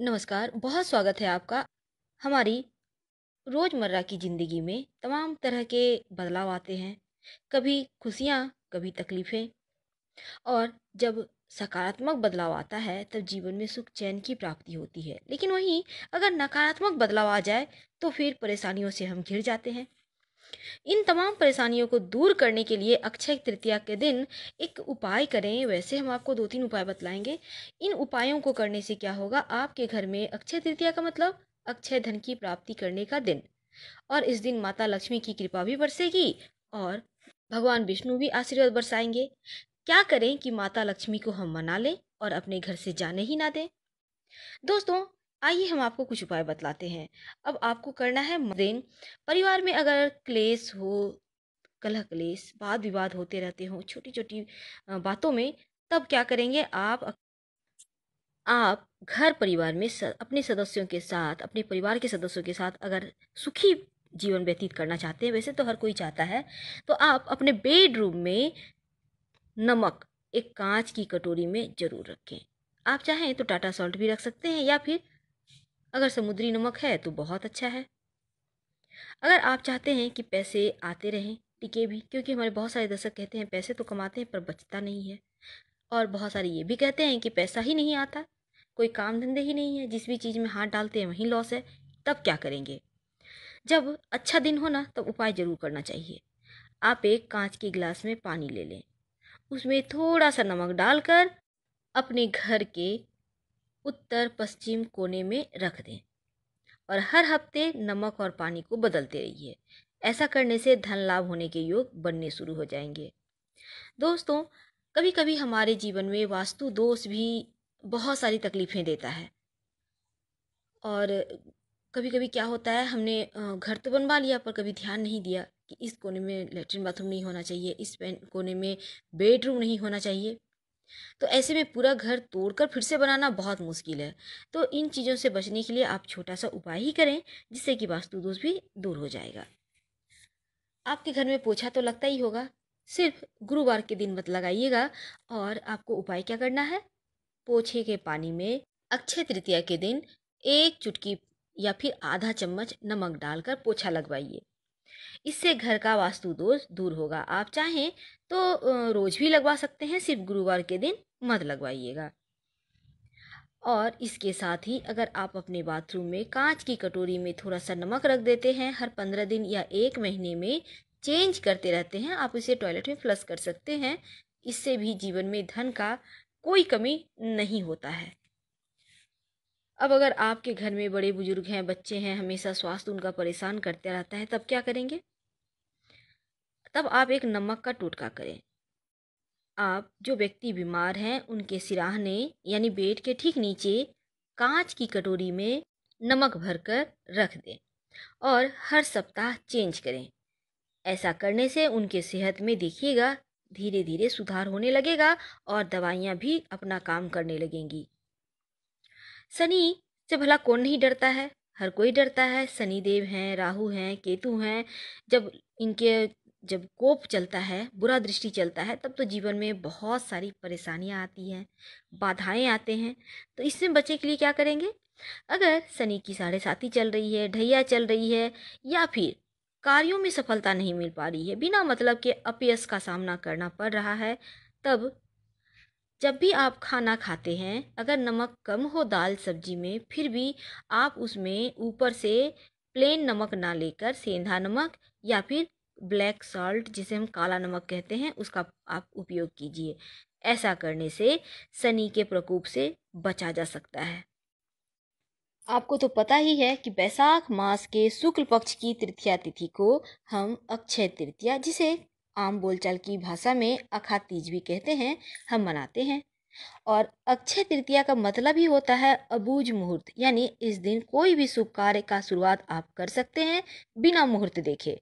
नमस्कार बहुत स्वागत है आपका हमारी रोज़मर्रा की ज़िंदगी में तमाम तरह के बदलाव आते हैं कभी खुशियाँ कभी तकलीफ़ें और जब सकारात्मक बदलाव आता है तब जीवन में सुख चैन की प्राप्ति होती है लेकिन वहीं अगर नकारात्मक बदलाव आ जाए तो फिर परेशानियों से हम घिर जाते हैं इन तमाम परेशानियों को दूर करने के लिए अक्षय तृतीया के दिन एक उपाय करें वैसे हम आपको दो तीन उपाय बतलाएंगे इन उपायों को करने से क्या होगा आपके घर में अक्षय तृतीया का मतलब अक्षय धन की प्राप्ति करने का दिन और इस दिन माता लक्ष्मी की कृपा भी बरसेगी और भगवान विष्णु भी आशीर्वाद बरसाएंगे क्या करें कि माता लक्ष्मी को हम मना लें और अपने घर से जाने ही ना दें दोस्तों आइए हम आपको कुछ उपाय बतलाते हैं अब आपको करना है मदेन परिवार में अगर क्लेश हो कलह क्लेश वाद विवाद होते रहते हों छोटी छोटी बातों में तब क्या करेंगे आप आप घर परिवार में अपने सदस्यों के साथ अपने परिवार के सदस्यों के साथ अगर सुखी जीवन व्यतीत करना चाहते हैं वैसे तो हर कोई चाहता है तो आप अपने बेडरूम में नमक एक कांच की कटोरी में ज़रूर रखें आप चाहें तो टाटा सॉल्ट भी रख सकते हैं या फिर अगर समुद्री नमक है तो बहुत अच्छा है अगर आप चाहते हैं कि पैसे आते रहें टिके भी क्योंकि हमारे बहुत सारे दर्शक कहते हैं पैसे तो कमाते हैं पर बचता नहीं है और बहुत सारे ये भी कहते हैं कि पैसा ही नहीं आता कोई काम धंधे ही नहीं है जिस भी चीज़ में हाथ डालते हैं वहीं लॉस है तब क्या करेंगे जब अच्छा दिन हो ना तब उपाय ज़रूर करना चाहिए आप एक कांच के गिलास में पानी ले लें उसमें थोड़ा सा नमक डालकर अपने घर के उत्तर पश्चिम कोने में रख दें और हर हफ्ते नमक और पानी को बदलते रहिए ऐसा करने से धन लाभ होने के योग बनने शुरू हो जाएंगे दोस्तों कभी कभी हमारे जीवन में वास्तु दोष भी बहुत सारी तकलीफ़ें देता है और कभी कभी क्या होता है हमने घर तो बनवा लिया पर कभी ध्यान नहीं दिया कि इस कोने में लेटरिन बाथरूम नहीं होना चाहिए इस कोने में बेडरूम नहीं होना चाहिए तो ऐसे में पूरा घर तोड़कर फिर से बनाना बहुत मुश्किल है तो इन चीज़ों से बचने के लिए आप छोटा सा उपाय ही करें जिससे कि वास्तु दोष भी दूर हो जाएगा आपके घर में पोछा तो लगता ही होगा सिर्फ गुरुवार के दिन मत लगाइएगा और आपको उपाय क्या करना है पोछे के पानी में अक्षय तृतीया के दिन एक चुटकी या फिर आधा चम्मच नमक डालकर पोछा लगवाइए इससे घर का वास्तु दोष दूर होगा आप चाहें तो रोज़ भी लगवा सकते हैं सिर्फ गुरुवार के दिन मत लगवाइएगा और इसके साथ ही अगर आप अपने बाथरूम में कांच की कटोरी में थोड़ा सा नमक रख देते हैं हर पंद्रह दिन या एक महीने में चेंज करते रहते हैं आप इसे टॉयलेट में फ्लश कर सकते हैं इससे भी जीवन में धन का कोई कमी नहीं होता है अब अगर आपके घर में बड़े बुजुर्ग हैं बच्चे हैं हमेशा स्वास्थ्य उनका परेशान करते रहता है तब क्या करेंगे तब आप एक नमक का टोटका करें आप जो व्यक्ति बीमार हैं उनके सिराहने यानी बेड के ठीक नीचे कांच की कटोरी में नमक भरकर रख दें और हर सप्ताह चेंज करें ऐसा करने से उनके सेहत में देखिएगा धीरे धीरे सुधार होने लगेगा और दवाइयाँ भी अपना काम करने लगेंगी सनी से भला कौन नहीं डरता है हर कोई डरता है सनी देव हैं राहु हैं केतु हैं जब इनके जब कोप चलता है बुरा दृष्टि चलता है तब तो जीवन में बहुत सारी परेशानियां आती हैं बाधाएं आते हैं तो इससे बचे के लिए क्या करेंगे अगर सनी की साढ़े साथी चल रही है ढैया चल रही है या फिर कार्यों में सफलता नहीं मिल पा रही है बिना मतलब के अपयस का सामना करना पड़ रहा है तब जब भी आप खाना खाते हैं अगर नमक कम हो दाल सब्जी में फिर भी आप उसमें ऊपर से प्लेन नमक ना लेकर सेंधा नमक या फिर ब्लैक सॉल्ट जिसे हम काला नमक कहते हैं उसका आप उपयोग कीजिए ऐसा करने से सनी के प्रकोप से बचा जा सकता है आपको तो पता ही है कि बैसाख मास के शुक्ल पक्ष की तृतीया तिथि को हम अक्षय तृतीया जिसे आम बोलचाल की भाषा में अखा तीज भी कहते हैं हम मनाते हैं और अक्षय तृतीया का मतलब ही होता है अबूझ मुहूर्त यानी इस दिन कोई भी शुभ कार्य का शुरुआत आप कर सकते हैं बिना मुहूर्त देखे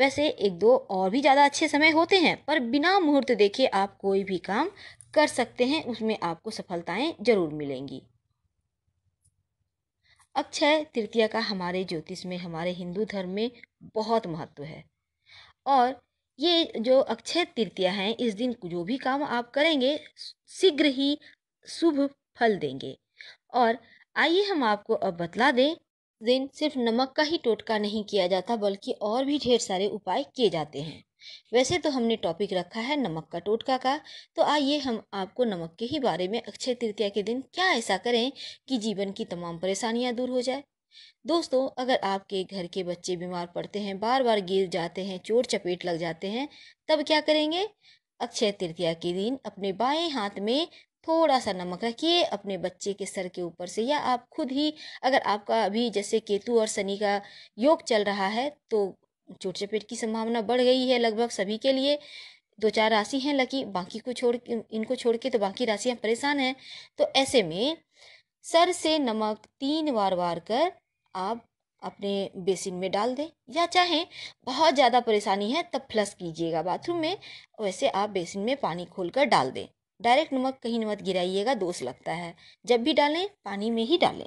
वैसे एक दो और भी ज़्यादा अच्छे समय होते हैं पर बिना मुहूर्त देखे आप कोई भी काम कर सकते हैं उसमें आपको सफलताएं जरूर मिलेंगी अक्षय तृतीया का हमारे ज्योतिष में हमारे हिंदू धर्म में बहुत महत्व है और ये जो अक्षय तृतीया है इस दिन जो भी काम आप करेंगे शीघ्र ही शुभ फल देंगे और आइए हम आपको अब बतला दें दिन सिर्फ नमक का ही टोटका नहीं किया जाता बल्कि और भी ढेर सारे उपाय किए जाते हैं वैसे तो हमने टॉपिक रखा है नमक का टोटका का तो आइए हम आपको नमक के ही बारे में अक्षय तृतीया के दिन क्या ऐसा करें कि जीवन की तमाम परेशानियां दूर हो जाए दोस्तों अगर आपके घर के बच्चे बीमार पड़ते हैं बार बार गिर जाते हैं चोट चपेट लग जाते हैं तब क्या करेंगे अक्षय तृतीया के दिन अपने बाएं हाथ में थोड़ा सा नमक रखिए अपने बच्चे के सर के ऊपर से या आप खुद ही अगर आपका अभी जैसे केतु और शनि का योग चल रहा है तो चोट चपेट की संभावना बढ़ गई है लगभग सभी के लिए दो चार राशि हैं लकी बाकी को छोड़ इनको छोड़ के तो बाकी राशियाँ परेशान हैं तो ऐसे में सर से नमक तीन बार बार कर आप अपने बेसिन में डाल दें या चाहें बहुत ज़्यादा परेशानी है तब फ्लश कीजिएगा बाथरूम में वैसे आप बेसिन में पानी खोल कर डाल दें डायरेक्ट नमक कहीं नमक गिराइएगा दोष लगता है जब भी डालें पानी में ही डालें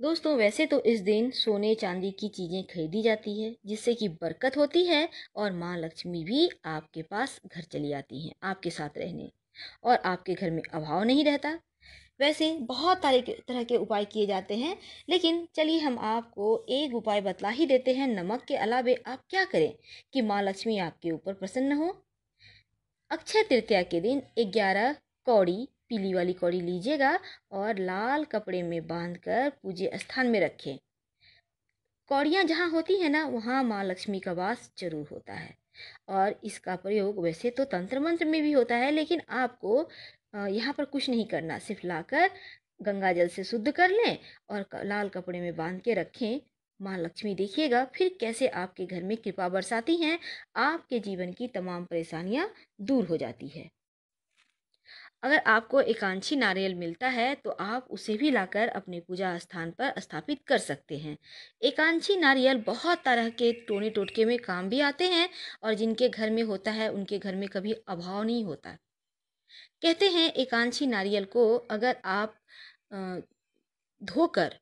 दोस्तों वैसे तो इस दिन सोने चांदी की चीज़ें खरीदी जाती है जिससे कि बरकत होती है और माँ लक्ष्मी भी आपके पास घर चली आती हैं आपके साथ रहने और आपके घर में अभाव नहीं रहता वैसे बहुत सारे तरह के उपाय किए जाते हैं लेकिन चलिए हम आपको एक उपाय बतला ही देते हैं नमक के अलावे आप क्या करें कि माँ लक्ष्मी आपके ऊपर प्रसन्न हो अक्षय तृतीया के दिन ग्यारह कौड़ी पीली वाली कौड़ी लीजिएगा और लाल कपड़े में बांधकर पूजे स्थान में रखें कौड़ियाँ जहाँ होती हैं ना वहाँ माँ लक्ष्मी का वास जरूर होता है और इसका प्रयोग वैसे तो तंत्र मंत्र में भी होता है लेकिन आपको यहाँ पर कुछ नहीं करना सिर्फ लाकर गंगा जल से शुद्ध कर लें और लाल कपड़े में बांध के रखें माँ लक्ष्मी देखिएगा फिर कैसे आपके घर में कृपा बरसाती हैं आपके जीवन की तमाम परेशानियाँ दूर हो जाती है अगर आपको एकांशी नारियल मिलता है तो आप उसे भी लाकर अपने पूजा स्थान पर स्थापित कर सकते हैं एकांशी नारियल बहुत तरह के टोने टोटके में काम भी आते हैं और जिनके घर में होता है उनके घर में कभी अभाव नहीं होता कहते हैं एकांशी नारियल को अगर आप धोकर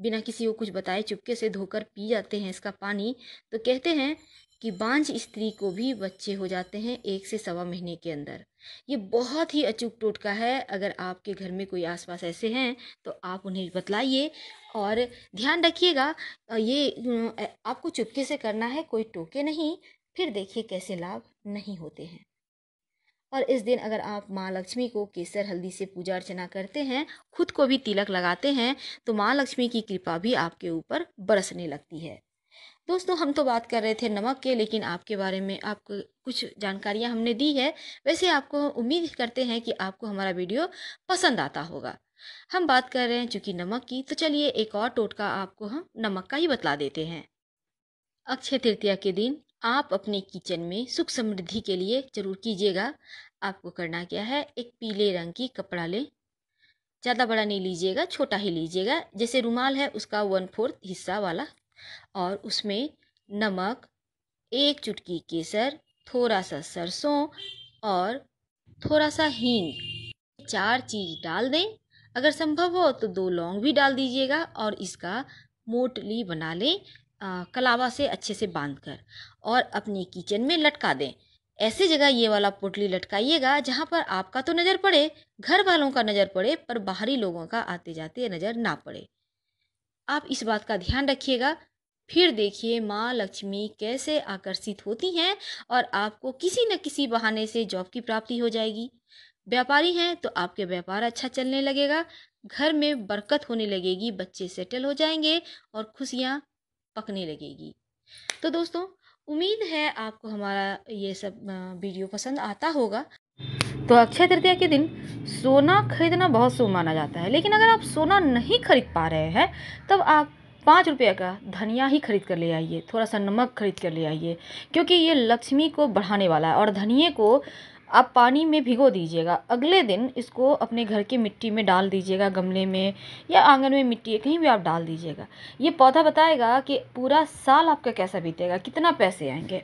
बिना किसी को कुछ बताए चुपके से धोकर पी जाते हैं इसका पानी तो कहते हैं कि बांझ स्त्री को भी बच्चे हो जाते हैं एक से सवा महीने के अंदर ये बहुत ही अचूक टोटका है अगर आपके घर में कोई आसपास ऐसे हैं तो आप उन्हें बतलाइए और ध्यान रखिएगा ये आपको चुपके से करना है कोई टोके नहीं फिर देखिए कैसे लाभ नहीं होते हैं और इस दिन अगर आप माँ लक्ष्मी को केसर हल्दी से पूजा अर्चना करते हैं खुद को भी तिलक लगाते हैं तो माँ लक्ष्मी की कृपा भी आपके ऊपर बरसने लगती है दोस्तों हम तो बात कर रहे थे नमक के लेकिन आपके बारे में आपको कुछ जानकारियाँ हमने दी है वैसे आपको उम्मीद करते हैं कि आपको हमारा वीडियो पसंद आता होगा हम बात कर रहे हैं चूँकि नमक की तो चलिए एक और टोटका आपको हम नमक का ही बतला देते हैं अक्षय तृतीया के दिन आप अपने किचन में सुख समृद्धि के लिए जरूर कीजिएगा आपको करना क्या है एक पीले रंग की कपड़ा लें ज़्यादा बड़ा नहीं लीजिएगा छोटा ही लीजिएगा जैसे रुमाल है उसका वन फोर्थ हिस्सा वाला और उसमें नमक एक चुटकी केसर थोड़ा सा सरसों और थोड़ा सा हींग चार चीज़ डाल दें अगर संभव हो तो दो लौंग भी डाल दीजिएगा और इसका मोटली बना लें कलावा से अच्छे से बांध कर और अपने किचन में लटका दें ऐसी जगह ये वाला पोटली लटकाइएगा जहाँ पर आपका तो नज़र पड़े घर वालों का नज़र पड़े पर बाहरी लोगों का आते जाते नज़र ना पड़े आप इस बात का ध्यान रखिएगा फिर देखिए माँ लक्ष्मी कैसे आकर्षित होती हैं और आपको किसी न किसी बहाने से जॉब की प्राप्ति हो जाएगी व्यापारी हैं तो आपके व्यापार अच्छा चलने लगेगा घर में बरकत होने लगेगी बच्चे सेटल हो जाएंगे और खुशियाँ पकने लगेगी तो दोस्तों उम्मीद है आपको हमारा ये सब वीडियो पसंद आता होगा तो अक्षय तृतीया के दिन सोना खरीदना बहुत शुभ माना जाता है लेकिन अगर आप सोना नहीं खरीद पा रहे हैं तब आप पाँच रुपये का धनिया ही खरीद कर ले आइए थोड़ा सा नमक खरीद कर ले आइए क्योंकि ये लक्ष्मी को बढ़ाने वाला है और धनिए को आप पानी में भिगो दीजिएगा अगले दिन इसको अपने घर की मिट्टी में डाल दीजिएगा गमले में या आंगन में मिट्टी कहीं भी आप डाल दीजिएगा ये पौधा बताएगा कि पूरा साल आपका कैसा बीतेगा कितना पैसे आएंगे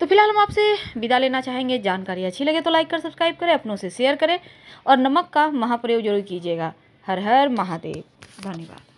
तो फिलहाल हम आपसे विदा लेना चाहेंगे जानकारी अच्छी लगे तो लाइक कर सब्सक्राइब करें अपनों से शेयर करें और नमक का महाप्रयोग जरूर कीजिएगा हर हर महादेव धन्यवाद